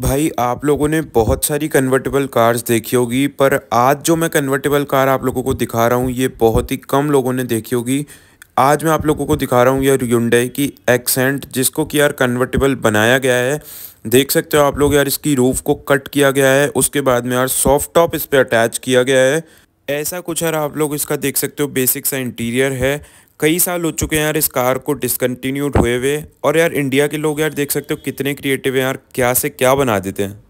भाई आप लोगों ने बहुत सारी कन्वर्टेबल कार्स देखी होगी पर आज जो मैं कन्वर्टेबल कार आप लोगों को दिखा रहा हूँ ये बहुत ही कम लोगों ने देखी होगी आज मैं आप लोगों को दिखा रहा हूँ यार युंडे की एक्सेंट जिसको कि यार कन्वर्टेबल बनाया गया है देख सकते हो आप लोग यार इसकी रूफ़ को कट किया गया है उसके बाद में यार सॉफ्ट टॉप इस पर अटैच किया गया है ऐसा कुछ यार आप लोग इसका देख सकते हो बेसिक सा इंटीरियर है कई साल हो चुके हैं यार इस कार को डिसकन्टिन्यूड हुए हुए और यार इंडिया के लोग यार देख सकते हो कितने क्रिएटिव हैं यार क्या से क्या बना देते हैं